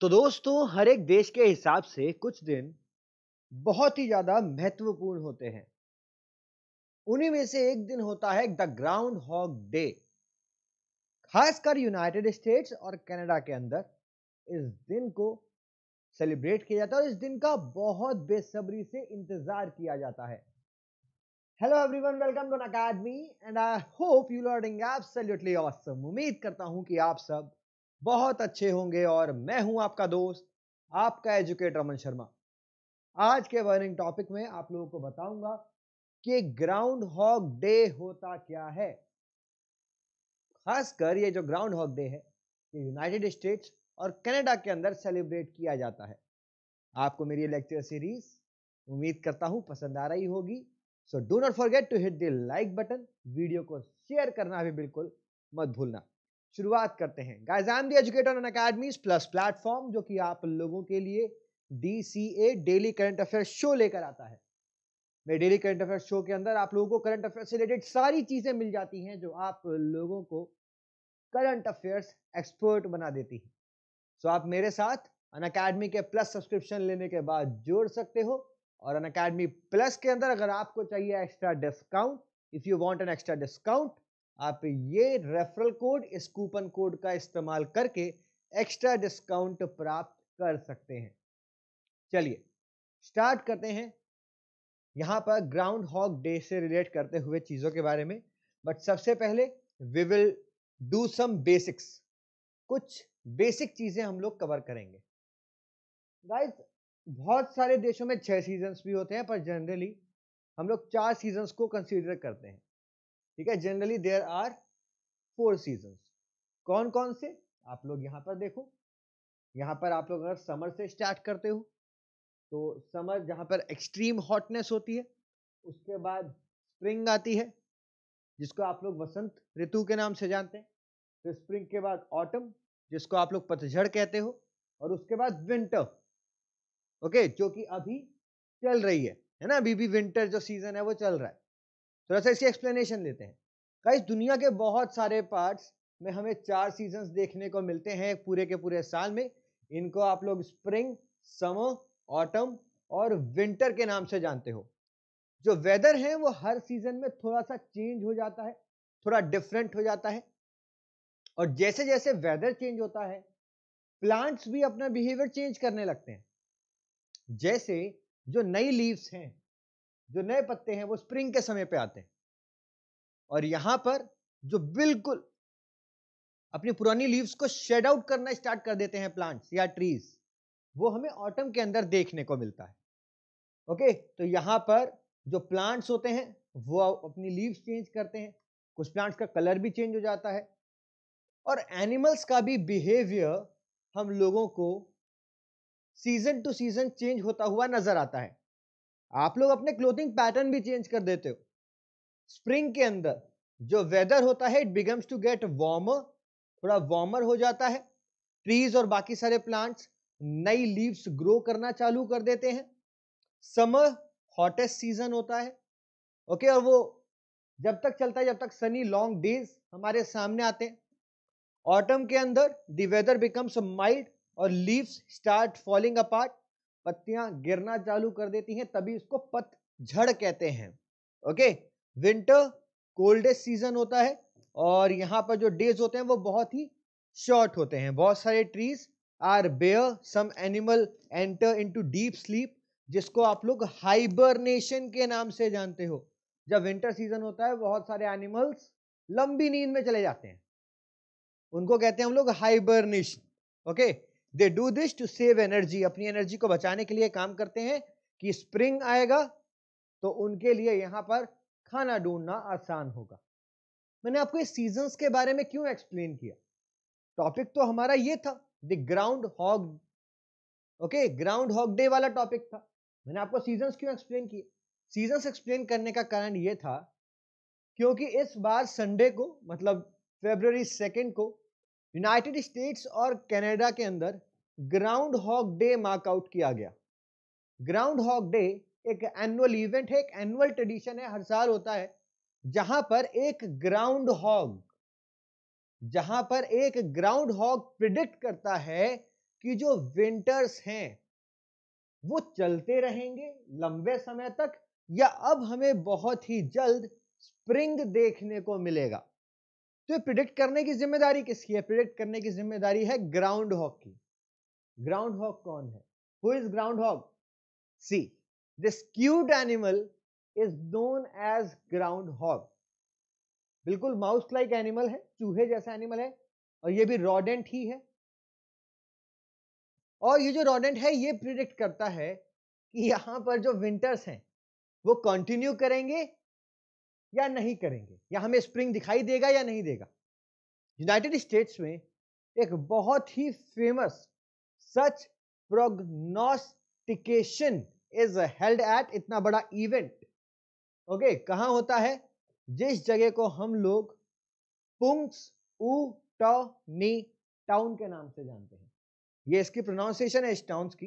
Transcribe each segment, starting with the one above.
तो दोस्तों हर एक देश के हिसाब से कुछ दिन बहुत ही ज़्यादा महत्वपूर्ण होते हैं उन्हीं में से एक दिन होता है द ग्राउंड हॉग डे खासकर यूनाइटेड स्टेट्स और कनाडा के अंदर इस दिन को सेलिब्रेट किया जाता है और इस दिन का बहुत बेसब्री से इंतजार किया जाता है hello everyone welcome to academy and I hope you learning absolutely awesome उम्मीद करता हूं कि आप सब बहुत अच्छे होंगे और मैं हूं आपका दोस्त आपका एजुकेटर अमन शर्मा आज के वर्निंग टॉपिक में आप लोगों को बताऊंगा कि ग्राउंड हॉक डे होता क्या है खासकर ये जो ग्राउंड हॉक डे है ये यूनाइटेड स्टेट्स और कनाडा के अंदर सेलिब्रेट किया जाता है आपको मेरी लेक्चर सीरीज उम्मीद करता हूं पसंद आ रही होगी so do not forget to hit the like button video को शेयर करना भी बिल्कुल मत भूलना शुरुआत करते हैं guys I'm the educator Unacademy plus platform जो कि आप लोगों के लिए D C A daily current affair show लेकर आता है मेरे डेली करंट अफेयर शो के अंदर आप लोगों को करंट अफेयर से रिलेटेड सारी चीज़ें मिल जाती हैं जो आप लोगों को करंट अफेयर्स एक्सपर्ट बना देती हैं सो so आप मेरे साथ अन अकेडमी के प्लस सब्सक्रिप्शन लेने के बाद जोड़ सकते हो और अन अकेडमी प्लस के अंदर अगर आपको चाहिए extra discount if you want an extra discount आप ये रेफरल कोड इस कूपन कोड का इस्तेमाल करके एक्स्ट्रा डिस्काउंट प्राप्त कर सकते हैं चलिए स्टार्ट करते हैं यहाँ पर ग्राउंड हॉक डे से रिलेट करते हुए चीज़ों के बारे में बट सबसे पहले we will do some basics कुछ बेसिक चीज़ें हम लोग कवर करेंगे गाइस बहुत सारे देशों में छः सीजन्स भी होते हैं पर जनरली हम लोग चार सीजन्स को कंसीडर करते हैं ठीक है generally there are four season कौन कौन से आप लोग यहां पर देखो यहां पर आप लोग अगर समर से स्टार्ट करते हो तो समर जहां पर एक्सट्रीम हॉटनेस होती है उसके बाद स्प्रिंग आती है जिसको आप लोग वसंत ऋतु के नाम से जानते हैं फिर स्प्रिंग के बाद ऑटम जिसको आप लोग पतझड़ कहते हो और उसके बाद विंटर ओके जो कि अभी चल रही है है ना अभी भी विंटर जो सीजन है वो चल रहा है थोड़ा सा इसकी एक्सप्लेनेशन देते हैं कई दुनिया के बहुत सारे पार्ट्स में हमें चार सीजन्स देखने को मिलते हैं पूरे के पूरे साल में इनको आप लोग स्प्रिंग समर ऑटम और विंटर के नाम से जानते हो जो वेदर है वो हर सीजन में थोड़ा सा चेंज हो जाता है थोड़ा डिफरेंट हो जाता है और जैसे जैसे वेदर चेंज होता है प्लांट्स भी अपना बिहेवियर चेंज करने लगते हैं जैसे जो नई लीव्स हैं जो नए पत्ते हैं वो स्प्रिंग के समय पे आते हैं और यहाँ पर जो बिल्कुल अपनी पुरानी लीव्स को शेड आउट करना स्टार्ट कर देते हैं प्लांट्स या ट्रीज वो हमें ऑटम के अंदर देखने को मिलता है ओके तो यहाँ पर जो प्लांट्स होते हैं वो अपनी लीव्स चेंज करते हैं कुछ प्लांट्स का कलर भी चेंज हो जाता है और एनिमल्स का भी बिहेवियर हम लोगों को सीजन टू सीजन चेंज होता हुआ नजर आता है आप लोग अपने क्लोथिंग पैटर्न भी चेंज कर देते हो स्प्रिंग के अंदर जो वेदर होता है it becomes to get warmer थोड़ा वार्मर हो जाता है ट्रीज और बाकी सारे प्लांट्स नई लीव्स ग्रो करना चालू कर देते हैं समर हॉटेस्ट सीजन होता है ओके okay, और वो जब तक चलता है जब तक सनी लॉन्ग डेज हमारे सामने आते हैं ऑटम के अंदर दी वेदर बिकम्स माइल्ड और लीव्स स्टार्ट फॉलिंग अपार्ट पत्तियां गिरना चालू कर देती हैं तभी उसको पतझड़ कहते हैं ओके विंटर कोल्डेस्ट सीजन होता है और यहाँ पर जो डेज होते हैं वो बहुत ही शॉर्ट होते हैं बहुत सारे trees are bare some animal enter into deep sleep जिसको आप लोग हाइबरनेशन के नाम से जानते हो जब विंटर सीजन होता है बहुत सारे एनिमल्स लंबी नींद में चले जाते हैं उनको कहते हैं हम लोग hibernation okay okay? They do this to save energy अपनी एनर्जी को बचाने के लिए काम करते हैं कि स्प्रिंग आएगा तो उनके लिए यहां पर खाना ढूंढना आसान होगा मैंने आपको इस सीजन्स के बारे में क्यों एक्सप्लेन किया टॉपिक तो हमारा ये था the groundhog okay groundhog day वाला टॉपिक था मैंने आपको सीजन्स क्यों एक्सप्लेन किए सीजन्स एक्सप्लेन करने का कारण ये था क्योंकि इस बार संडे को मतलब फेब्रवरी सेकेंड को यूनाइटेड स्टेट्स और कनाडा के अंदर ग्राउंड हॉक डे मार्कआउट किया गया ग्राउंड हॉक डे एक एनुअल इवेंट है एक एनुअल ट्रेडिशन है हर साल होता है जहां पर एक ग्राउंड हॉग जहां पर एक ग्राउंड हॉग प्रिडिक्ट करता है कि जो विंटर्स हैं वो चलते रहेंगे लंबे समय तक या अब हमें बहुत ही जल्द स्प्रिंग देखने को मिलेगा तो ये प्रिडिक्ट करने की जिम्मेदारी किसकी है प्रिडिक्ट करने की जिम्मेदारी है ग्राउंड हॉक की ग्राउंड हॉक कौन है who is groundhog see this cute animal is known as groundhog बिल्कुल माउस लाइक एनिमल है चूहे जैसा एनिमल है और ये भी रॉडेंट ही है और ये जो रॉडेंट है ये प्रिडिक्ट करता है कि यहां पर जो विंटर्स हैं वो कंटिन्यू करेंगे या नहीं करेंगे या हमें स्प्रिंग दिखाई देगा या नहीं देगा यूनाइटेड स्टेट्स में एक बहुत ही famous such prognostication is held at इतना बड़ा इवेंट ओके okay, कहाँ होता है जिस जगह को हम लोग पुंग्स उ नी टाउन के नाम से जानते हैं ये इसकी प्रोनाउंसिएशन है इस टाउन की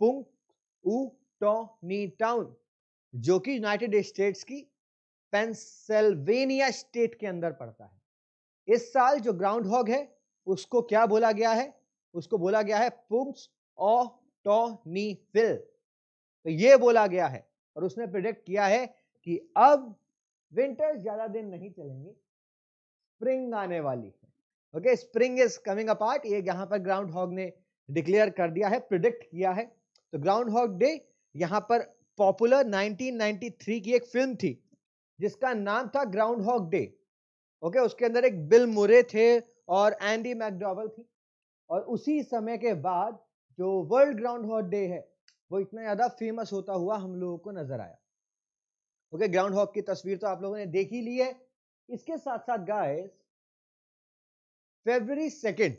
पुंग ऊ नी टाउन जो कि यूनाइटेड स्टेट्स की पेंसिल्वेनिया स्टेट के अंदर पड़ता है इस साल जो ग्राउंड हॉग है उसको क्या बोला गया है उसको बोला गया है पुम्स ऑटोनीफिल तो ये बोला गया है और उसने प्रिडिक्ट किया है कि अब विंटर्स ज्यादा दिन नहीं चलेंगे स्प्रिंग आने वाली है okay spring is coming apart ये यहां पर ग्राउंड हॉग ने डिक्लेयर कर दिया है प्रिडिक्ट किया है तो ग्राउंड हॉग डे यहां पर पॉपुलर 1993 की एक फिल्म थी जिसका नाम था ग्राउंड हॉक डे ओके उसके अंदर एक बिल मुरे थे और एंडी मैकडोवल थी और उसी समय के बाद जो वर्ल्ड ग्राउंड हॉक डे है वो इतना ज़्यादा फेमस होता हुआ हम लोगों को नजर आया ओके ग्राउंड हॉक की तस्वीर तो आप लोगों ने देख ही ली है इसके साथ साथ गाइस फेबर सेकेंड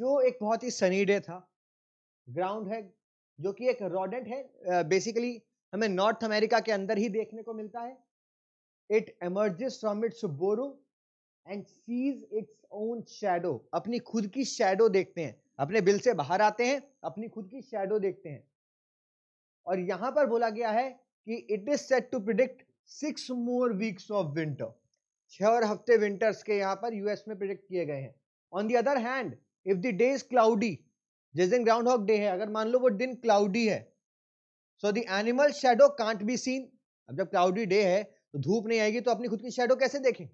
जो एक बहुत ही सनी डे था ग्राउंड है जो कि एक रॉडेंट है बेसिकली uh, हमें नॉर्थ अमेरिका के अंदर ही देखने को मिलता है it emerges from its burrow and sees its own shadow अपनी खुद की शेडो देखते हैं अपने बिल से बाहर आते हैं अपनी खुद की शेडो देखते हैं और यहां पर बोला गया है कि it is set to predict six more weeks of winter छह और हफ्ते विंटर्स के यहाँ पर यूएस में प्रिडिक्ट किए गए हैं on the other hand if the day is cloudy जिस दिन ग्राउंड हॉक डे है अगर मान लो वो दिन क्लाउडी है so the animal shadow can't be seen अब जब क्लाउडी डे है तो धूप नहीं आएगी तो अपनी खुद की शेडो कैसे देखें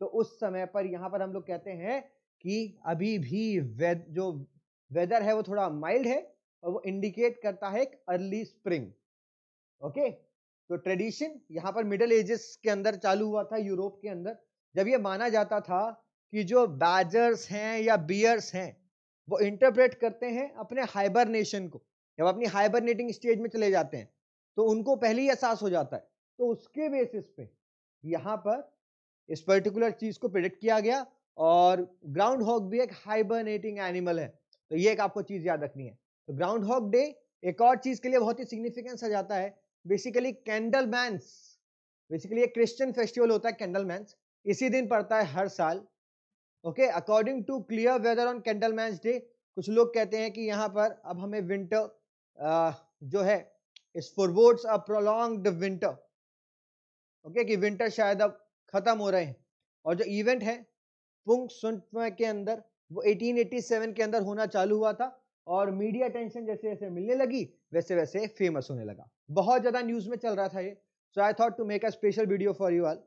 तो उस समय पर यहां पर हम लोग कहते हैं कि अभी भी वेद जो वेदर है वो थोड़ा माइल्ड है और वो इंडिकेट करता है एक अर्ली स्प्रिंग ओके तो ट्रेडिशन यहां पर मिडल एजेस के अंदर चालू हुआ था यूरोप के अंदर जब ये माना जाता था कि जो बैजर्स हैं या बियर्स हैं वो इंटरप्रेट करते हैं अपने हाइबरनेशन को जब अपनी हाइबरनेटिंग स्टेज में चले जाते हैं तो उनको पहले ही एहसास हो जाता है तो उसके बेसिस पे यहाँ पर इस पर्टिकुलर चीज़ को प्रिडिक्ट किया गया और ग्राउंड हॉक भी एक हाइबरनेटिंग एनिमल है तो ये एक आपको चीज़ याद रखनी है तो ग्राउंड हॉक डे एक और चीज़ के लिए बहुत ही सिग्निफिकेंस आ जाता है बेसिकली कैंडल मैंस बेसिकली एक क्रिश्चियन फेस्टिवल होता है कैंडल मैंस इसी दिन पड़ता है हर साल okay according to clear weather on Candlemas day कुछ लोग कहते हैं कि यहाँ पर अब हमें विंटर Uh, जो है इस forebodes a prolonged winter okay कि विंटर शायद अब ख़त्म हो रहे हैं और जो इवेंट है पुंग के अंदर वो 1887 के अंदर होना चालू हुआ था और मीडिया टेंशन जैसे जैसे मिलने लगी वैसे वैसे फेमस होने लगा बहुत ज़्यादा न्यूज़ में चल रहा था ये so I thought to make a special video for you all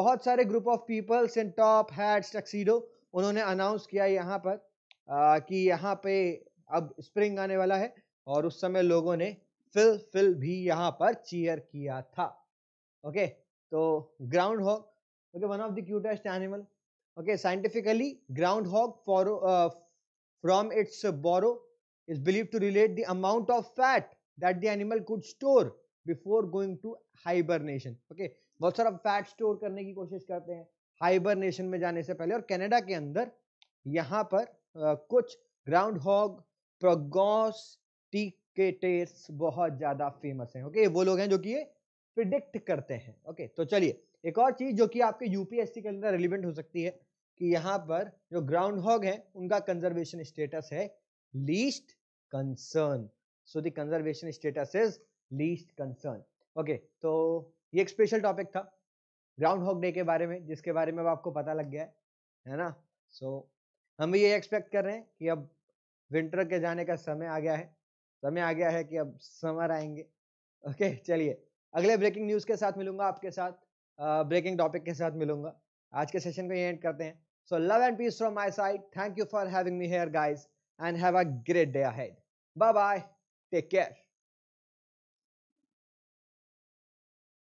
बहुत सारे group of peoples in top hat tuxedo उन्होंने अनाउंस किया यहाँ पर uh, कि यहाँ पे अब स्प्रिंग आने वाला है और उस समय लोगों ने फिल फिल भी यहाँ पर चीयर किया था ओके तो groundhog okay one of the cutest animal okay scientifically groundhog for from its burrow is believe to relate the amount of fat that the animal could store before going to hibernation okay बहुत सारा fat store करने की कोशिश करते हैं hibernation में जाने से पहले और कनाडा के अंदर यहाँ पर आ, uh, कुछ ग्राउंड हॉग प्रोगॉस टी बहुत ज़्यादा फेमस हैं ओके वो लोग हैं जो कि ये प्रिडिक्ट करते हैं ओके तो चलिए एक और चीज़ जो कि आपके यूपीएससी के अंदर रिलीवेंट हो सकती है कि यहाँ पर जो ग्राउंड हॉग है उनका कंजर्वेशन स्टेटस है least concern so conservation status is least concern okay तो ये एक स्पेशल टॉपिक था ग्राउंड हॉग डे के बारे में जिसके बारे में अब आपको पता लग गया है है ना सो so, हम ये एक्सपेक्ट कर रहे हैं कि अब विंटर के जाने का समय आ गया है समय आ गया है कि अब समर आएंगे ओके चलिए अगले ब्रेकिंग न्यूज़ के साथ मिलूंगा आपके साथ ब्रेकिंग टॉपिक के साथ मिलूंगा आज के सेशन को ये एंड करते हैं so love and peace from my side thank you for having me here guys and have a great day ahead bye bye take care